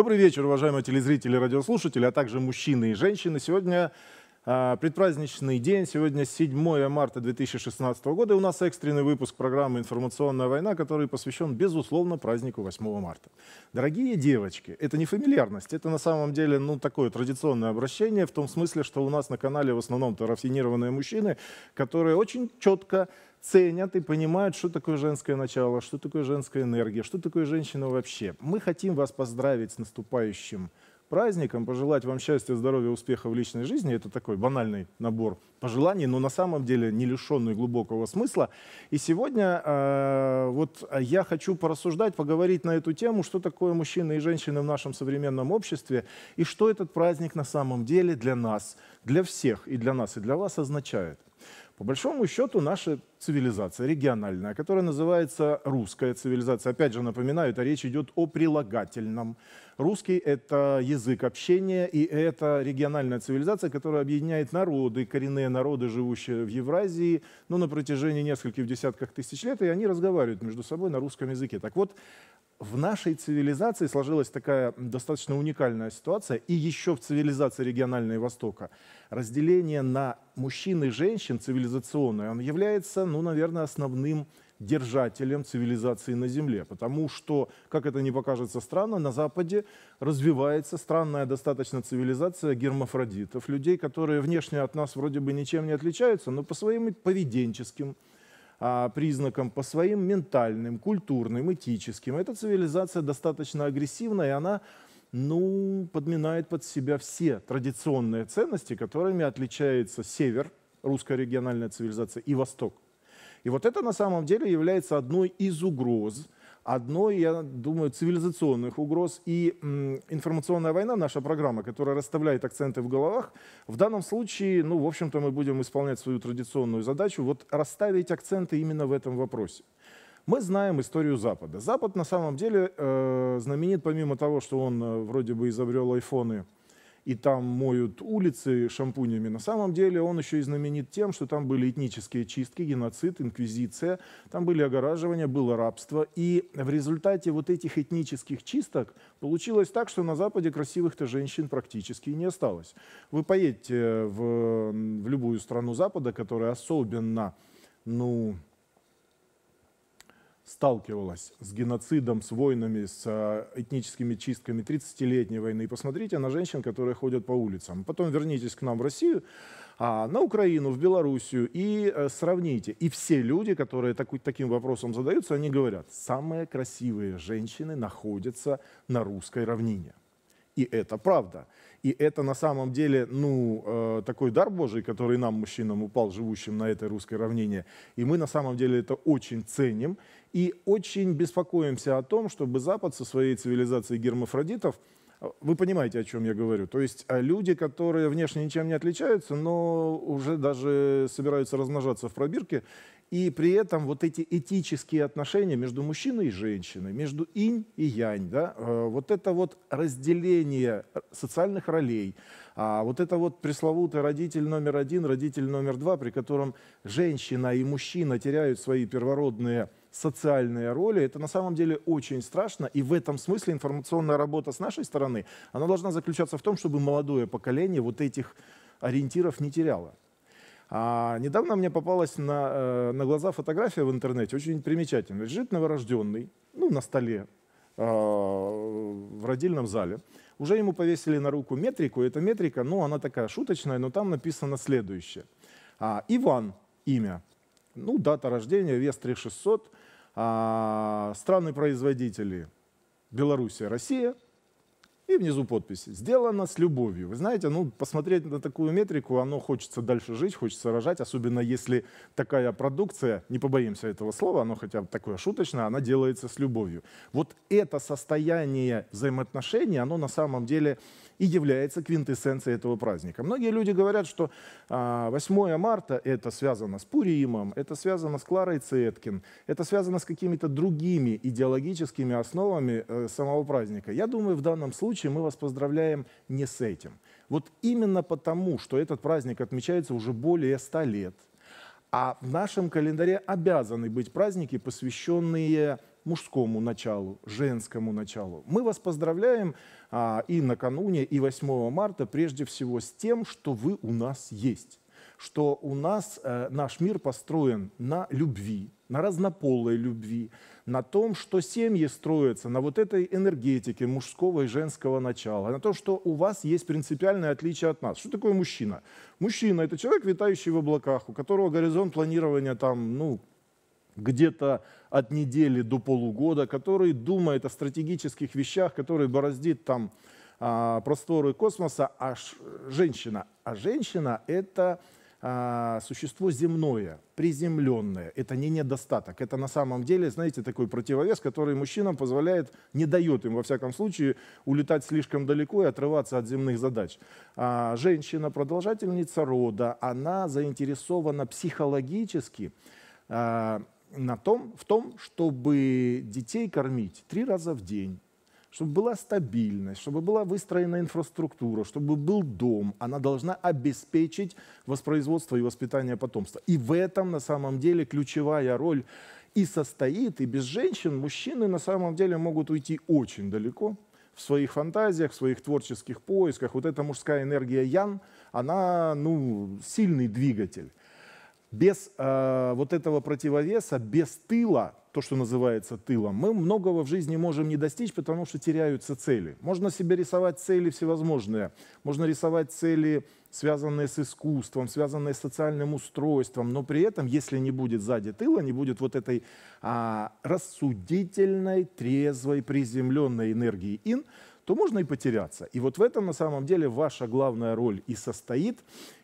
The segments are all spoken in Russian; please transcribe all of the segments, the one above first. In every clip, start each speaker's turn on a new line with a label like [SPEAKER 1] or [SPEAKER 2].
[SPEAKER 1] Добрый вечер, уважаемые телезрители радиослушатели, а также мужчины и женщины. Сегодня а, предпраздничный день, сегодня 7 марта 2016 года, и у нас экстренный выпуск программы «Информационная война», который посвящен, безусловно, празднику 8 марта. Дорогие девочки, это не фамильярность, это на самом деле ну, такое традиционное обращение, в том смысле, что у нас на канале в основном-то рафинированные мужчины, которые очень четко ценят и понимают, что такое женское начало, что такое женская энергия, что такое женщина вообще. Мы хотим вас поздравить с наступающим праздником, пожелать вам счастья, здоровья, успеха в личной жизни. Это такой банальный набор пожеланий, но на самом деле не лишенный глубокого смысла. И сегодня э, вот я хочу порассуждать, поговорить на эту тему, что такое мужчины и женщины в нашем современном обществе, и что этот праздник на самом деле для нас, для всех, и для нас, и для вас означает. По большому счету наша цивилизация региональная, которая называется русская цивилизация, опять же напоминаю, это речь идет о прилагательном. Русский – это язык общения, и это региональная цивилизация, которая объединяет народы, коренные народы, живущие в Евразии, ну, на протяжении нескольких десятков тысяч лет, и они разговаривают между собой на русском языке. Так вот, в нашей цивилизации сложилась такая достаточно уникальная ситуация, и еще в цивилизации регионального Востока разделение на мужчин и женщин цивилизационное, он является, ну, наверное, основным держателем цивилизации на Земле. Потому что, как это не покажется странно, на Западе развивается странная достаточно цивилизация гермафродитов, людей, которые внешне от нас вроде бы ничем не отличаются, но по своим поведенческим, а, признакам, по своим ментальным, культурным, этическим. Эта цивилизация достаточно агрессивна, и она ну, подминает под себя все традиционные ценности, которыми отличается север, русская региональная цивилизация, и восток. И вот это на самом деле является одной из угроз – одной, я думаю, цивилизационных угроз. И информационная война, наша программа, которая расставляет акценты в головах, в данном случае, ну, в общем-то, мы будем исполнять свою традиционную задачу, вот расставить акценты именно в этом вопросе. Мы знаем историю Запада. Запад на самом деле э, знаменит, помимо того, что он э, вроде бы изобрел айфоны – и там моют улицы шампунями. На самом деле он еще и знаменит тем, что там были этнические чистки, геноцид, инквизиция, там были огораживания, было рабство. И в результате вот этих этнических чисток получилось так, что на Западе красивых-то женщин практически и не осталось. Вы поедете э, в, в любую страну Запада, которая особенно, ну, сталкивалась с геноцидом, с войнами, с а, этническими чистками 30-летней войны. И посмотрите на женщин, которые ходят по улицам. Потом вернитесь к нам в Россию, а, на Украину, в Белоруссию и э, сравните. И все люди, которые таку, таким вопросом задаются, они говорят, самые красивые женщины находятся на русской равнине и это правда. И это на самом деле, ну, э, такой дар Божий, который нам, мужчинам, упал, живущим на этой русской равнине. И мы на самом деле это очень ценим и очень беспокоимся о том, чтобы Запад со своей цивилизацией гермафродитов э, вы понимаете, о чем я говорю. То есть э, люди, которые внешне ничем не отличаются, но уже даже собираются размножаться в пробирке, и при этом вот эти этические отношения между мужчиной и женщиной, между инь и янь, да, э, вот это вот разделение социальных ролей, а вот это вот пресловутый родитель номер один, родитель номер два, при котором женщина и мужчина теряют свои первородные социальные роли. Это на самом деле очень страшно. И в этом смысле информационная работа с нашей стороны, она должна заключаться в том, чтобы молодое поколение вот этих ориентиров не теряло. А недавно мне попалась на, э, на глаза фотография в интернете, очень примечательная. Лежит новорожденный, ну, на столе, э, в родильном зале. Уже ему повесили на руку метрику. Эта метрика, ну, она такая шуточная, но там написано следующее. А, Иван, имя. Ну, дата рождения, вес 3600. А, страны производители Белоруссия, Россия – и внизу подпись. Сделано с любовью. Вы знаете, ну, посмотреть на такую метрику, оно хочется дальше жить, хочется рожать, особенно если такая продукция, не побоимся этого слова, оно хотя бы такое шуточное, она делается с любовью. Вот это состояние взаимоотношений, оно на самом деле и является квинтэссенцией этого праздника. Многие люди говорят, что 8 а, марта это связано с Пуримом, это связано с Кларой Цеткин, это связано с какими-то другими идеологическими основами э, самого праздника. Я думаю, в данном случае мы вас поздравляем не с этим. Вот именно потому, что этот праздник отмечается уже более 100 лет, а в нашем календаре обязаны быть праздники, посвященные мужскому началу, женскому началу. Мы вас поздравляем а, и накануне, и 8 марта прежде всего с тем, что вы у нас есть что у нас э, наш мир построен на любви, на разнополой любви, на том, что семьи строятся на вот этой энергетике мужского и женского начала, на том, что у вас есть принципиальное отличие от нас. Что такое мужчина? Мужчина – это человек, витающий в облаках, у которого горизонт планирования там, ну, где-то от недели до полугода, который думает о стратегических вещах, который бороздит там а, просторы космоса, а ш, женщина. А женщина — это а, существо земное, приземленное. Это не недостаток. Это на самом деле, знаете, такой противовес, который мужчинам позволяет, не дает им, во всяком случае, улетать слишком далеко и отрываться от земных задач. А, женщина, продолжательница рода, она заинтересована психологически а, на том, в том, чтобы детей кормить три раза в день, чтобы была стабильность, чтобы была выстроена инфраструктура, чтобы был дом. Она должна обеспечить воспроизводство и воспитание потомства. И в этом на самом деле ключевая роль и состоит, и без женщин мужчины на самом деле могут уйти очень далеко в своих фантазиях, в своих творческих поисках. Вот эта мужская энергия Ян, она ну, сильный двигатель без э, вот этого противовеса, без тыла, то, что называется тылом, мы многого в жизни можем не достичь, потому что теряются цели. Можно себе рисовать цели всевозможные. Можно рисовать цели, связанные с искусством, связанные с социальным устройством, но при этом, если не будет сзади тыла, не будет вот этой а, рассудительной, трезвой, приземленной энергии ин, то можно и потеряться. И вот в этом на самом деле ваша главная роль и состоит.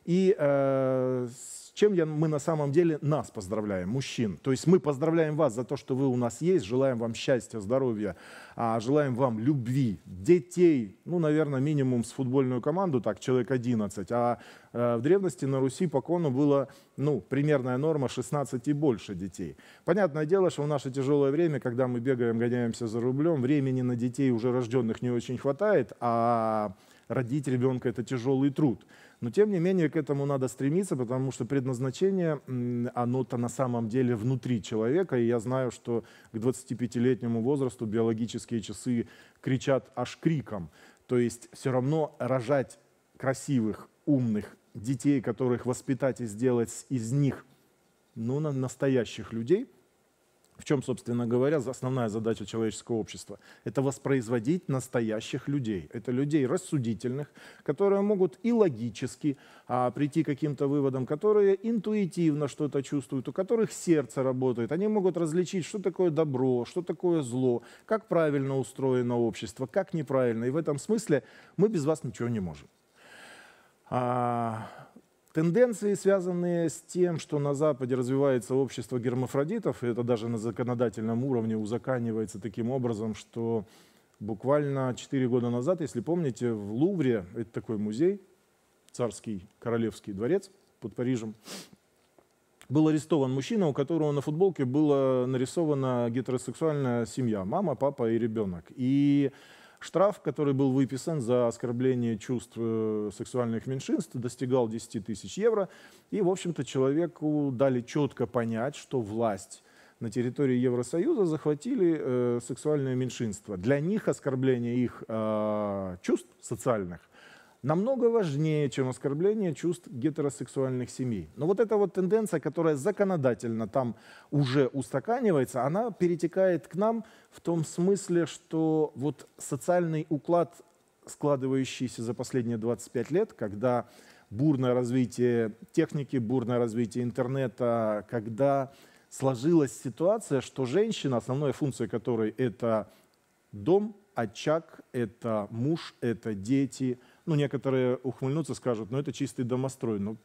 [SPEAKER 1] И э, чем я, мы на самом деле нас поздравляем, мужчин. То есть мы поздравляем вас за то, что вы у нас есть, желаем вам счастья, здоровья, а, желаем вам любви, детей, ну, наверное, минимум с футбольную команду, так, человек 11. А э, в древности на Руси по кону было, ну, примерная норма 16 и больше детей. Понятное дело, что в наше тяжелое время, когда мы бегаем, гоняемся за рублем, времени на детей уже рожденных не очень хватает, а родить ребенка – это тяжелый труд. Но, тем не менее, к этому надо стремиться, потому что предназначение, оно-то на самом деле внутри человека. И я знаю, что к 25-летнему возрасту биологические часы кричат аж криком. То есть все равно рожать красивых, умных детей, которых воспитать и сделать из них ну, настоящих людей – в чем, собственно говоря, основная задача человеческого общества? Это воспроизводить настоящих людей. Это людей рассудительных, которые могут и логически а, прийти к каким-то выводам, которые интуитивно что-то чувствуют, у которых сердце работает. Они могут различить, что такое добро, что такое зло, как правильно устроено общество, как неправильно. И в этом смысле мы без вас ничего не можем. А, Тенденции, связанные с тем, что на Западе развивается общество гермафродитов, и это даже на законодательном уровне узаканивается таким образом, что буквально 4 года назад, если помните, в Лувре, это такой музей, царский королевский дворец под Парижем, был арестован мужчина, у которого на футболке была нарисована гетеросексуальная семья, мама, папа и ребенок. И Штраф, который был выписан за оскорбление чувств э, сексуальных меньшинств, достигал 10 тысяч евро. И, в общем-то, человеку дали четко понять, что власть на территории Евросоюза захватили э, сексуальное меньшинство. Для них оскорбление их э, чувств социальных – намного важнее, чем оскорбление чувств гетеросексуальных семей. Но вот эта вот тенденция, которая законодательно там уже устаканивается, она перетекает к нам в том смысле, что вот социальный уклад, складывающийся за последние 25 лет, когда бурное развитие техники, бурное развитие интернета, когда сложилась ситуация, что женщина, основная функция которой это дом, очаг, это муж, это дети. Ну, некоторые ухмыльнутся, скажут, ну, это чистый домострой. Ну,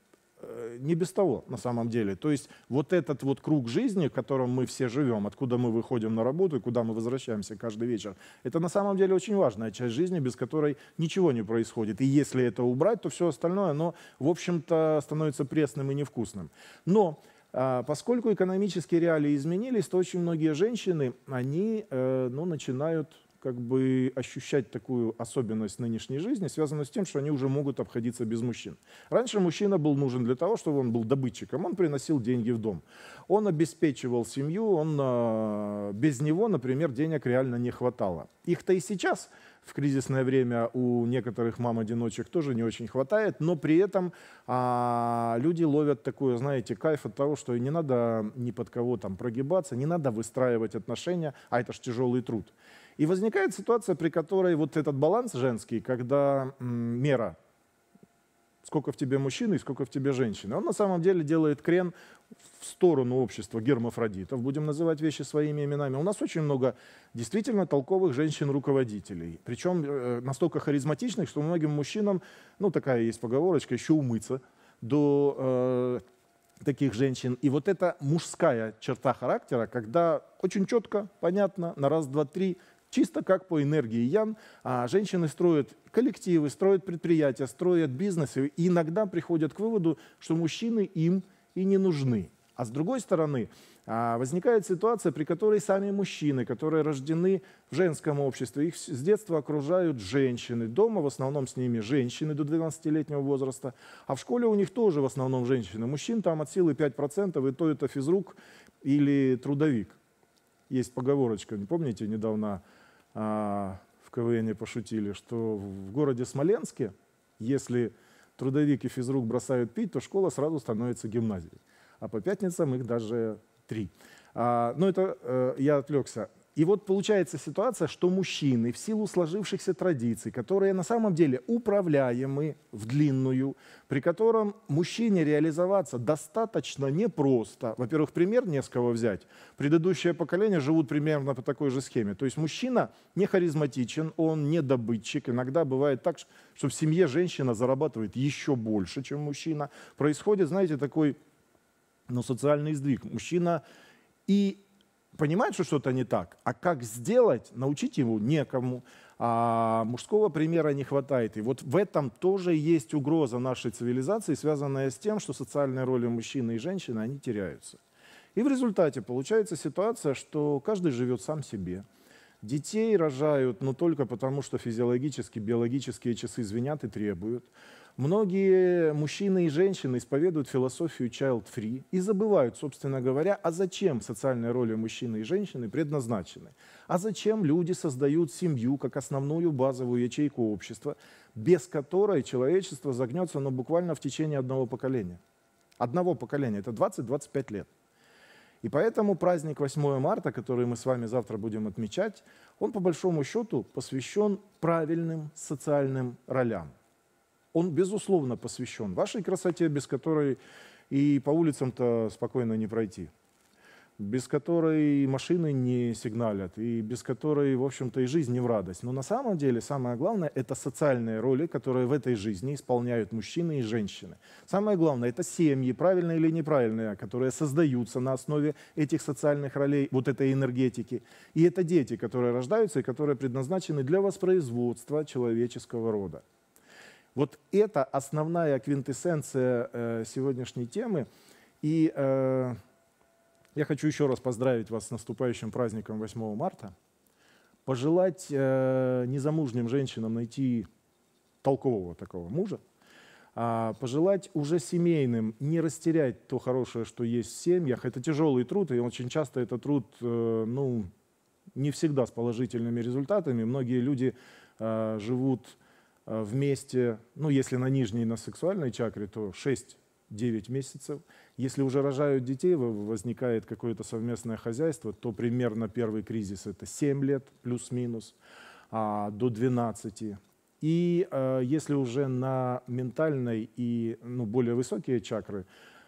[SPEAKER 1] э, не без того, на самом деле. То есть вот этот вот круг жизни, в котором мы все живем, откуда мы выходим на работу и куда мы возвращаемся каждый вечер, это на самом деле очень важная часть жизни, без которой ничего не происходит. И если это убрать, то все остальное, оно, в общем-то, становится пресным и невкусным. Но а, поскольку экономические реалии изменились, то очень многие женщины, они э, ну, начинают как бы ощущать такую особенность нынешней жизни, связанную с тем, что они уже могут обходиться без мужчин. Раньше мужчина был нужен для того, чтобы он был добытчиком, он приносил деньги в дом. Он обеспечивал семью, он, а, без него, например, денег реально не хватало. Их-то и сейчас в кризисное время у некоторых мам-одиночек тоже не очень хватает, но при этом а, люди ловят такую, знаете, кайф от того, что не надо ни под кого там прогибаться, не надо выстраивать отношения, а это же тяжелый труд. И возникает ситуация, при которой вот этот баланс женский, когда мера, сколько в тебе мужчины и сколько в тебе женщины, он на самом деле делает крен в сторону общества гермафродитов, будем называть вещи своими именами. У нас очень много действительно толковых женщин-руководителей, причем э, настолько харизматичных, что многим мужчинам, ну такая есть поговорочка, еще умыться до э, таких женщин. И вот эта мужская черта характера, когда очень четко, понятно, на раз, два, три – Чисто как по энергии Ян, а женщины строят коллективы, строят предприятия, строят бизнесы и иногда приходят к выводу, что мужчины им и не нужны. А с другой стороны, а, возникает ситуация, при которой сами мужчины, которые рождены в женском обществе, их с детства окружают женщины. Дома в основном с ними женщины до 12-летнего возраста, а в школе у них тоже в основном женщины. Мужчин там от силы 5%, и то это физрук или трудовик. Есть поговорочка, не помните, недавно а, в КВН пошутили, что в городе Смоленске, если трудовики физрук бросают пить, то школа сразу становится гимназией. А по пятницам их даже три. А, но ну, это э, я отвлекся. И вот получается ситуация, что мужчины в силу сложившихся традиций, которые на самом деле управляемы в длинную, при котором мужчине реализоваться достаточно непросто. Во-первых, пример не с кого взять. Предыдущее поколение живут примерно по такой же схеме. То есть мужчина не харизматичен, он не добытчик. Иногда бывает так, что в семье женщина зарабатывает еще больше, чем мужчина. Происходит, знаете, такой ну, социальный сдвиг. Мужчина и понимает, что что-то не так, а как сделать, научить его некому. А мужского примера не хватает. И вот в этом тоже есть угроза нашей цивилизации, связанная с тем, что социальные роли мужчины и женщины, они теряются. И в результате получается ситуация, что каждый живет сам себе. Детей рожают, но только потому, что физиологически, биологические часы звенят и требуют. Многие мужчины и женщины исповедуют философию child-free и забывают, собственно говоря, а зачем социальные роли мужчины и женщины предназначены. А зачем люди создают семью как основную базовую ячейку общества, без которой человечество загнется но ну, буквально в течение одного поколения. Одного поколения, это 20-25 лет. И поэтому праздник 8 марта, который мы с вами завтра будем отмечать, он по большому счету посвящен правильным социальным ролям он, безусловно, посвящен вашей красоте, без которой и по улицам-то спокойно не пройти, без которой машины не сигналят, и без которой, в общем-то, и жизнь не в радость. Но на самом деле самое главное — это социальные роли, которые в этой жизни исполняют мужчины и женщины. Самое главное — это семьи, правильные или неправильные, которые создаются на основе этих социальных ролей, вот этой энергетики. И это дети, которые рождаются и которые предназначены для воспроизводства человеческого рода. Вот это основная квинтэссенция э, сегодняшней темы. И э, я хочу еще раз поздравить вас с наступающим праздником 8 марта. Пожелать э, незамужним женщинам найти толкового такого мужа. А, пожелать уже семейным не растерять то хорошее, что есть в семьях. Это тяжелый труд, и очень часто это труд, ну, не всегда с положительными результатами. Многие люди живут Э, вместе, ну, если на нижней, на сексуальной чакре, то 6-9 месяцев. Если уже рожают детей, возникает какое-то совместное хозяйство, то примерно первый кризис – это 7 лет, плюс-минус, а, до 12. И э, если уже на ментальной и ну, более высокие чакры,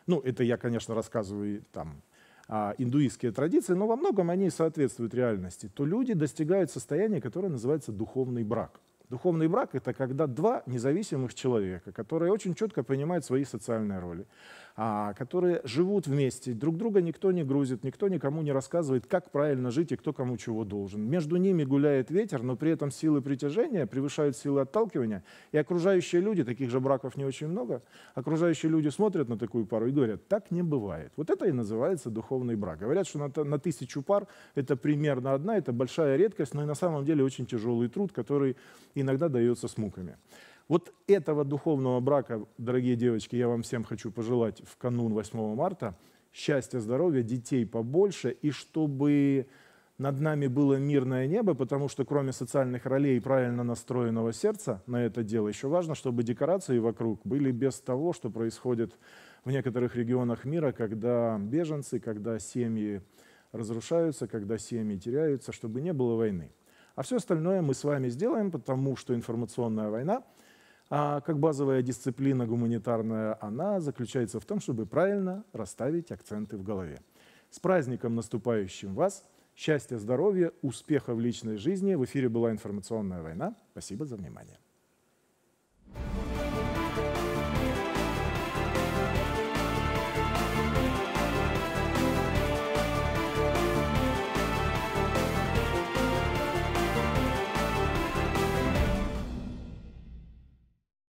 [SPEAKER 1] ну, это я, конечно, рассказываю там а, индуистские традиции, но во многом они соответствуют реальности, то люди достигают состояния, которое называется духовный брак – Духовный брак — это когда два независимых человека, которые очень четко понимают свои социальные роли, а, которые живут вместе, друг друга никто не грузит, никто никому не рассказывает, как правильно жить и кто кому чего должен. Между ними гуляет ветер, но при этом силы притяжения превышают силы отталкивания, и окружающие люди, таких же браков не очень много, окружающие люди смотрят на такую пару и говорят, так не бывает. Вот это и называется духовный брак. Говорят, что на, на тысячу пар это примерно одна, это большая редкость, но и на самом деле очень тяжелый труд, который и иногда дается с муками. Вот этого духовного брака, дорогие девочки, я вам всем хочу пожелать в канун 8 марта. Счастья, здоровья, детей побольше, и чтобы над нами было мирное небо, потому что кроме социальных ролей и правильно настроенного сердца на это дело, еще важно, чтобы декорации вокруг были без того, что происходит в некоторых регионах мира, когда беженцы, когда семьи разрушаются, когда семьи теряются, чтобы не было войны. А все остальное мы с вами сделаем, потому что информационная война, а как базовая дисциплина гуманитарная, она заключается в том, чтобы правильно расставить акценты в голове. С праздником наступающим вас! Счастья, здоровья, успеха в личной жизни. В эфире была информационная война. Спасибо за внимание.